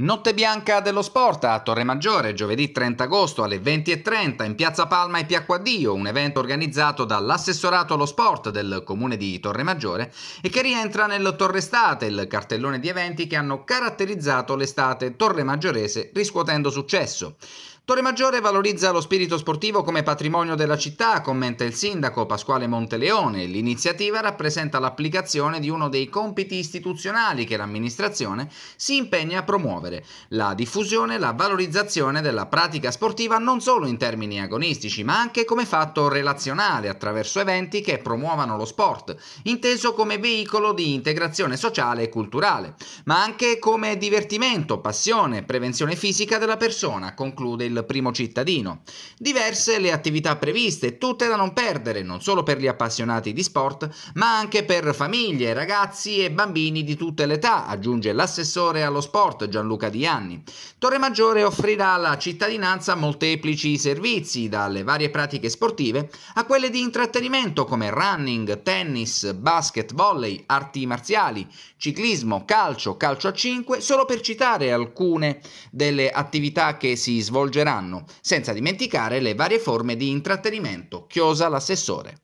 Notte bianca dello sport a Torremaggiore, giovedì 30 agosto alle 20.30 in Piazza Palma e Piacquadio, un evento organizzato dall'assessorato allo sport del comune di Torremaggiore e che rientra nel Torrestate, il cartellone di eventi che hanno caratterizzato l'estate torremaggiorese riscuotendo successo. Maggiore valorizza lo spirito sportivo come patrimonio della città, commenta il sindaco Pasquale Monteleone. L'iniziativa rappresenta l'applicazione di uno dei compiti istituzionali che l'amministrazione si impegna a promuovere, la diffusione e la valorizzazione della pratica sportiva non solo in termini agonistici, ma anche come fatto relazionale attraverso eventi che promuovano lo sport, inteso come veicolo di integrazione sociale e culturale, ma anche come divertimento, passione, e prevenzione fisica della persona, conclude il primo cittadino. Diverse le attività previste, tutte da non perdere, non solo per gli appassionati di sport, ma anche per famiglie, ragazzi e bambini di tutte le età, aggiunge l'assessore allo sport Gianluca Dianni. Torre Maggiore offrirà alla cittadinanza molteplici servizi, dalle varie pratiche sportive a quelle di intrattenimento come running, tennis, basket, volley, arti marziali, ciclismo, calcio, calcio a 5, solo per citare alcune delle attività che si svolgeranno passeranno, senza dimenticare le varie forme di intrattenimento, chiosa l'assessore.